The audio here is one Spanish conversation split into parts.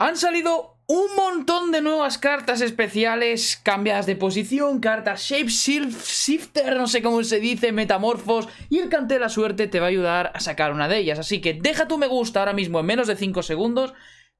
Han salido un montón de nuevas cartas especiales, cambiadas de posición, cartas shape shifter, no sé cómo se dice, metamorfos, y el cante de la suerte te va a ayudar a sacar una de ellas. Así que deja tu me gusta ahora mismo en menos de 5 segundos,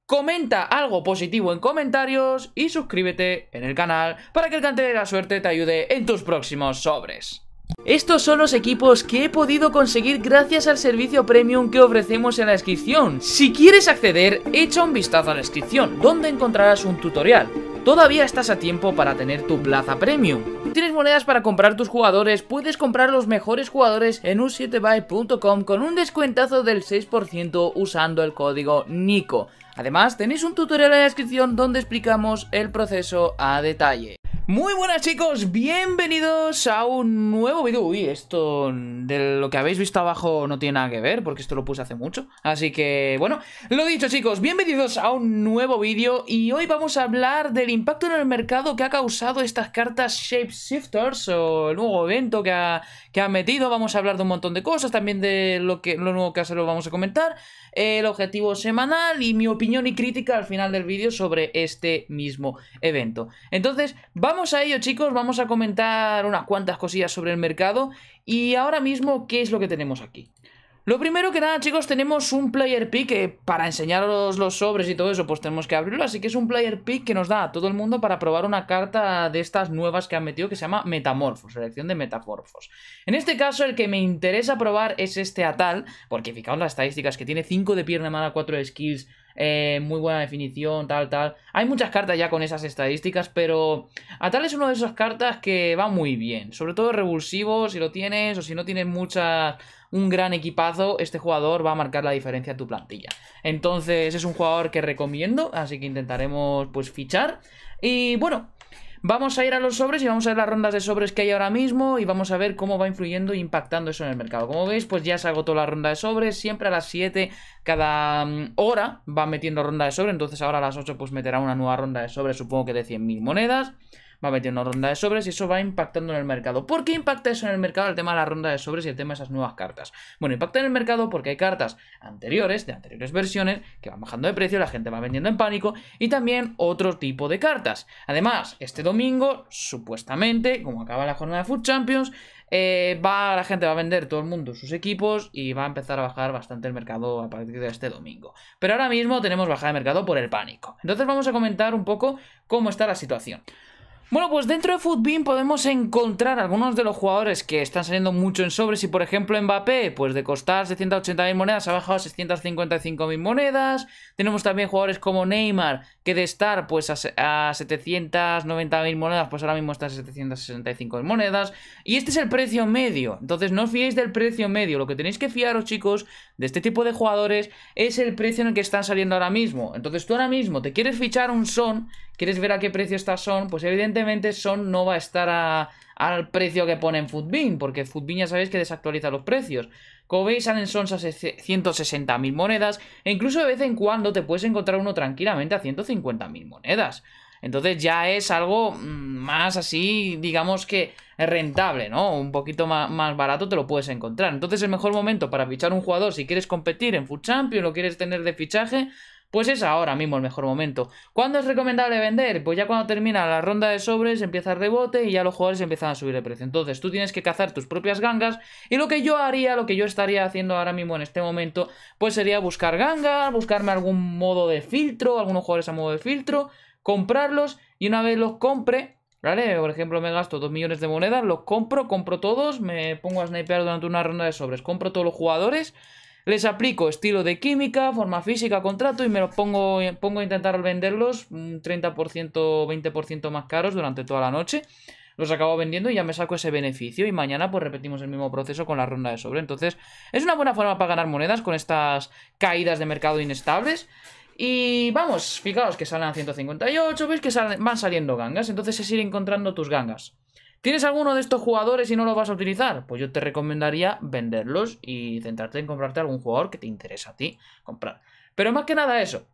comenta algo positivo en comentarios y suscríbete en el canal para que el cante de la suerte te ayude en tus próximos sobres. Estos son los equipos que he podido conseguir gracias al servicio premium que ofrecemos en la descripción. Si quieres acceder, echa un vistazo a la descripción, donde encontrarás un tutorial. Todavía estás a tiempo para tener tu plaza premium. Si tienes monedas para comprar tus jugadores, puedes comprar los mejores jugadores en un 7 buycom con un descuentazo del 6% usando el código NICO. Además, tenéis un tutorial en la descripción donde explicamos el proceso a detalle. Muy buenas chicos, bienvenidos a un nuevo vídeo Uy, esto de lo que habéis visto abajo no tiene nada que ver Porque esto lo puse hace mucho Así que, bueno, lo dicho chicos, bienvenidos a un nuevo vídeo Y hoy vamos a hablar del impacto en el mercado que ha causado estas cartas shape shifters O el nuevo evento que ha, que ha metido Vamos a hablar de un montón de cosas, también de lo, que, lo nuevo que hace lo vamos a comentar El objetivo semanal y mi opinión y crítica al final del vídeo sobre este mismo evento Entonces, vamos Vamos a ello, chicos. Vamos a comentar unas cuantas cosillas sobre el mercado. Y ahora mismo, ¿qué es lo que tenemos aquí? Lo primero que nada, chicos, tenemos un player pick que para enseñaros los sobres y todo eso, pues tenemos que abrirlo. Así que es un player pick que nos da a todo el mundo para probar una carta de estas nuevas que han metido que se llama Metamorfos, selección de Metamorfos. En este caso, el que me interesa probar es este Atal, porque fijaos las estadísticas que tiene 5 de pierna mala, 4 de skills, eh, muy buena definición, tal, tal. Hay muchas cartas ya con esas estadísticas, pero Atal es una de esas cartas que va muy bien. Sobre todo revulsivo, si lo tienes o si no tienes mucha un gran equipazo, este jugador va a marcar la diferencia En tu plantilla. Entonces es un jugador que recomiendo, así que intentaremos pues fichar. Y bueno, Vamos a ir a los sobres y vamos a ver las rondas de sobres que hay ahora mismo y vamos a ver cómo va influyendo e impactando eso en el mercado. Como veis, pues ya se agotó la ronda de sobres, siempre a las 7 cada mm, hora va metiendo ronda de sobres, entonces ahora a las 8 pues meterá una nueva ronda de sobres, supongo que de 100.000 monedas va metiendo una ronda de sobres y eso va impactando en el mercado. ¿Por qué impacta eso en el mercado el tema de la ronda de sobres y el tema de esas nuevas cartas? Bueno, impacta en el mercado porque hay cartas anteriores, de anteriores versiones, que van bajando de precio, la gente va vendiendo en pánico y también otro tipo de cartas. Además, este domingo, supuestamente, como acaba la jornada de Food Champions, eh, va, la gente va a vender todo el mundo sus equipos y va a empezar a bajar bastante el mercado a partir de este domingo. Pero ahora mismo tenemos bajada de mercado por el pánico. Entonces vamos a comentar un poco cómo está la situación. Bueno, pues dentro de Footbin podemos encontrar algunos de los jugadores que están saliendo mucho en sobres y por ejemplo Mbappé, pues de costar 780.000 monedas ha bajado a 655.000 monedas. Tenemos también jugadores como Neymar, que de estar pues a, 790.000 monedas, pues ahora mismo está a 765.000 monedas. Y este es el precio medio, entonces no os fiéis del precio medio, lo que tenéis que fiaros chicos de este tipo de jugadores es el precio en el que están saliendo ahora mismo. Entonces tú ahora mismo te quieres fichar un Son, quieres ver a qué precio está Son, pues evidentemente Son no va a estar al precio que pone en Footbin, porque FUTBIN ya sabéis que desactualiza los precios. Como veis salen Son a 160.000 monedas e incluso de vez en cuando te puedes encontrar uno tranquilamente a 150.000 monedas. Entonces ya es algo mm, más así, digamos que rentable, ¿no? Un poquito más, barato te lo puedes encontrar. Entonces el mejor momento para fichar un jugador si quieres competir en Food Champion, lo quieres tener de fichaje, pues es ahora mismo el mejor momento. ¿Cuándo es recomendable vender? Pues ya cuando termina la ronda de sobres empieza el rebote y ya los jugadores empiezan a subir de precio. Entonces tú tienes que cazar tus propias gangas y lo que yo haría, lo que yo estaría haciendo ahora mismo en este momento, pues sería buscar gangas, buscarme algún modo de filtro, algunos jugadores a modo de filtro, comprarlos y una vez los compre, ¿Vale? Por ejemplo, me gasto 2 millones de monedas, los compro, compro todos, me pongo a snipear durante una ronda de sobres, compro todos los jugadores, les aplico estilo de química, forma física, contrato y me los pongo, pongo a intentar venderlos un 30%, 20% más caros durante toda la noche. Los acabo vendiendo y ya me saco ese beneficio y mañana pues repetimos el mismo proceso con la ronda de sobre. Entonces es una buena forma para ganar monedas con estas caídas de mercado inestables. Y vamos, fijaos que salen a 158, veis que van saliendo gangas, entonces es ir encontrando tus gangas. ¿Tienes alguno de estos jugadores y no lo vas a utilizar? Pues yo te recomendaría venderlos y centrarte en comprarte algún jugador que te interesa a ti comprar. Pero más que nada eso,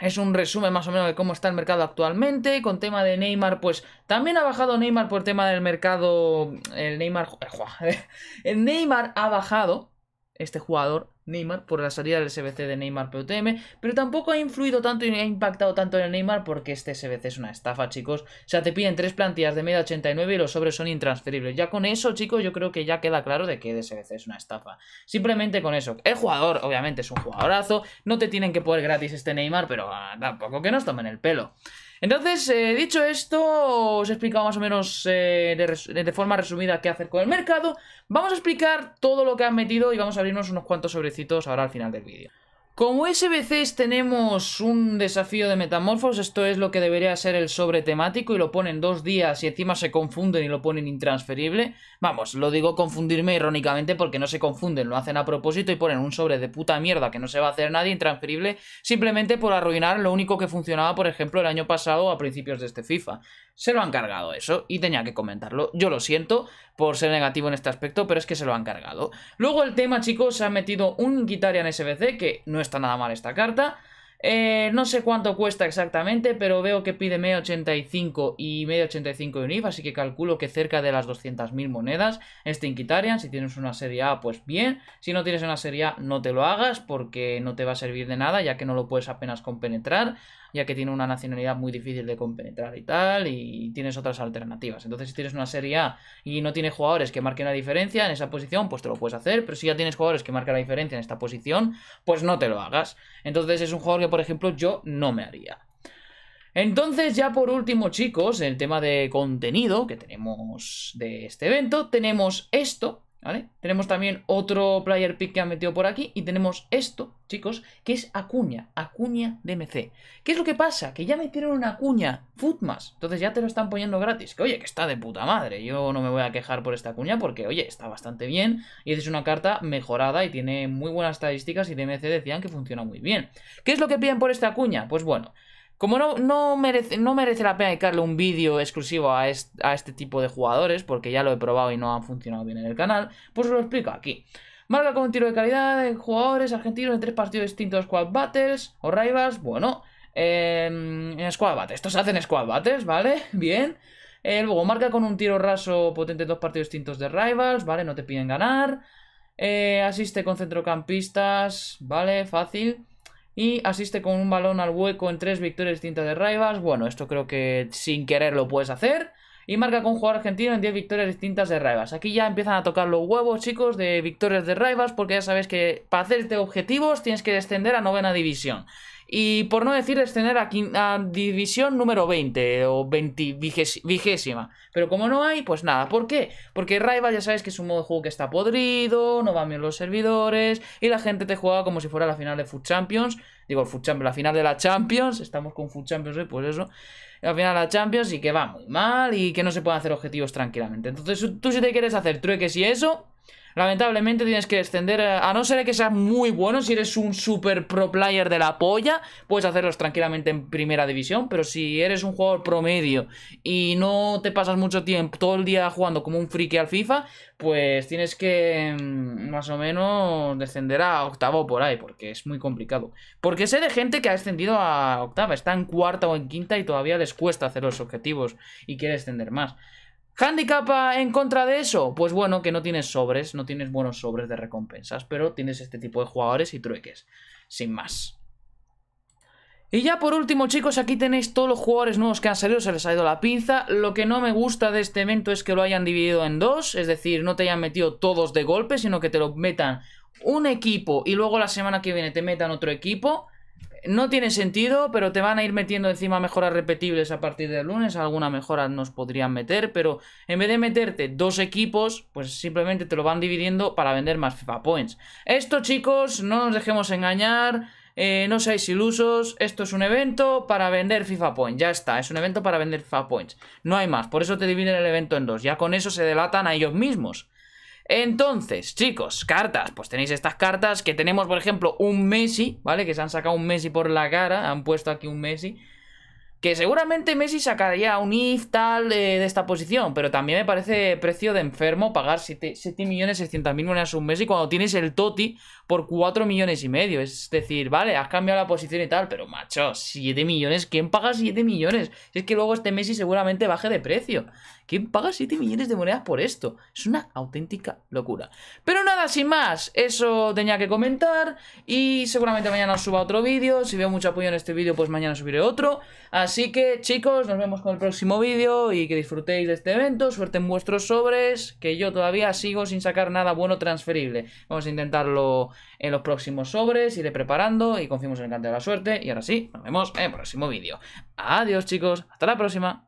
es un resumen más o menos de cómo está el mercado actualmente. Con tema de Neymar, pues también ha bajado Neymar por tema del mercado. El Neymar. El Neymar ha bajado este jugador, Neymar, por la salida del SBC de Neymar PUTM, pero tampoco ha influido tanto y ha impactado tanto en el Neymar porque este SBC es una estafa, chicos. O sea, te piden tres plantillas de media 89 y los sobres son intransferibles. Ya con eso, chicos, yo creo que ya queda claro de que el SBC es una estafa. Simplemente con eso. El jugador, obviamente, es un jugadorazo, no te tienen que poder gratis este Neymar, pero ah, tampoco que nos tomen el pelo. Entonces, eh, dicho esto, os he explicado más o menos eh, de, de, forma resumida qué hacer con el mercado. Vamos a explicar todo lo que han metido y vamos a abrirnos unos cuantos sobrecitos ahora al final del vídeo. Como SBCs tenemos un desafío de metamorfos, esto es lo que debería ser el sobre temático y lo ponen dos días y encima se confunden y lo ponen intransferible. Vamos, lo digo confundirme irónicamente porque no se confunden, lo hacen a propósito y ponen un sobre de puta mierda que no se va a hacer nadie intransferible simplemente por arruinar lo único que funcionaba, por ejemplo, el año pasado a principios de este FIFA. Se lo han cargado eso y tenía que comentarlo. Yo lo siento por ser negativo en este aspecto, pero es que se lo han cargado. Luego el tema, chicos, se ha metido un guitarra en SBC que no es está nada mal esta carta. Eh, no sé cuánto cuesta exactamente, pero veo que pide medio 85 y medio 85 de así que calculo que cerca de las 200.000 monedas este Inquitarian. Si tienes una serie A, pues bien. Si no tienes una serie A, no te lo hagas porque no te va a servir de nada, ya que no lo puedes apenas compenetrar, ya que tiene una nacionalidad muy difícil de compenetrar y tal, y tienes otras alternativas. Entonces, si tienes una serie A y no tienes jugadores que marquen la diferencia en esa posición, pues te lo puedes hacer, pero si ya tienes jugadores que marquen la diferencia en esta posición, pues no te lo hagas. Entonces, es un jugador que por ejemplo, yo no me haría. Entonces, ya por último, chicos, el tema de contenido que tenemos de este evento, tenemos esto, ¿Vale? Tenemos también otro player pick que han metido por aquí y tenemos esto, chicos, que es Acuña, Acuña DMC. ¿Qué es lo que pasa? Que ya metieron una Acuña Futmas, entonces ya te lo están poniendo gratis. Que oye, que está de puta madre, yo no me voy a quejar por esta Acuña porque, oye, está bastante bien y es una carta mejorada y tiene muy buenas estadísticas y DMC decían que funciona muy bien. ¿Qué es lo que piden por esta Acuña? Pues bueno, como no, no, merece, no merece la pena dedicarle un vídeo exclusivo a, este tipo de jugadores, porque ya lo he probado y no han funcionado bien en el canal, pues os lo explico aquí. Marca con un tiro de calidad de jugadores argentinos en tres partidos distintos Squad Battles o Rivals, bueno, em, en Squad Battles, estos hacen Squad Battles, ¿vale? Bien. Eh, luego marca con un tiro raso potente en dos partidos distintos de Rivals, ¿vale? No te piden ganar. Eh, asiste con centrocampistas, ¿vale? Fácil. Y asiste con un balón al hueco en tres victorias distintas de raivas Bueno, esto creo que sin querer lo puedes hacer. Y marca con un jugador argentino en 10 victorias distintas de raivas. Aquí ya empiezan a tocar los huevos, chicos, de victorias de raivas Porque ya sabes que para hacerte este objetivos tienes que descender a novena división. Y por no decir tener a, a división número 20 o 20, vigésima. Pero como no hay, pues nada. ¿Por qué? Porque Rival ya sabes que es un modo de juego que está podrido, no van bien los servidores y la gente te juega como si fuera la final de Food Champions. Digo, la final de la Champions. Estamos con Food Champions hoy, pues eso. La final de la Champions y que va muy mal y que no se pueden hacer objetivos tranquilamente. Entonces, tú si te quieres hacer trueques y eso, Lamentablemente tienes que descender, eh, a no ser que seas muy bueno, si eres un super pro player de la polla, puedes hacerlos tranquilamente en primera división, pero si eres un jugador promedio y no te pasas mucho tiempo, todo el día jugando como un friki al FIFA, pues tienes que mm, más o menos descender a octavo por ahí, porque es muy complicado. Porque sé de gente que ha descendido a octava, está en cuarta o en quinta y todavía les cuesta hacer los objetivos y quiere descender más. ¿Handicapa en contra de eso? Pues bueno, que no tienes sobres, no tienes buenos sobres de recompensas, pero tienes este tipo de jugadores y trueques, sin más. Y ya por último chicos, aquí tenéis todos los jugadores nuevos que han salido, se les ha ido la pinza. Lo que no me gusta de este evento es que lo hayan dividido en dos, es decir, no te hayan metido todos de golpe, sino que te lo metan un equipo y luego la semana que viene te metan otro equipo no tiene sentido, pero te van a ir metiendo encima mejoras repetibles a partir del lunes. Alguna mejora nos podrían meter, pero en vez de meterte dos equipos, pues simplemente te lo van dividiendo para vender más FIFA Points. Esto, chicos, no nos dejemos engañar. Eh, no seáis ilusos, esto es un evento para vender FIFA Points, ya está, es un evento para vender FIFA Points, no hay más, por eso te dividen el evento en dos, ya con eso se delatan a ellos mismos. Entonces, chicos, cartas. Pues tenéis estas cartas que tenemos, por ejemplo, un Messi, ¿vale? Que se han sacado un Messi por la cara, han puesto aquí un Messi. Que seguramente Messi sacaría un IF tal eh, de esta posición, pero también me parece precio de enfermo pagar 7.600.000 monedas un Messi cuando tienes el Toti por 4 millones y medio. Es decir, vale, has cambiado la posición y tal, pero macho, 7 millones, ¿quién paga 7 millones? es que luego este Messi seguramente baje de precio. ¿Quién paga 7 millones de monedas por esto? Es una auténtica locura. Pero nada, sin más, eso tenía que comentar y seguramente mañana os suba otro vídeo. Si veo mucho apoyo en este vídeo, pues mañana subiré otro. Así que chicos, nos vemos con el próximo vídeo y que disfrutéis de este evento. Suerte en vuestros sobres, que yo todavía sigo sin sacar nada bueno transferible. Vamos a intentarlo en los próximos sobres, iré preparando y confiamos en el canto de la suerte. Y ahora sí, nos vemos en el próximo vídeo. Adiós chicos, hasta la próxima.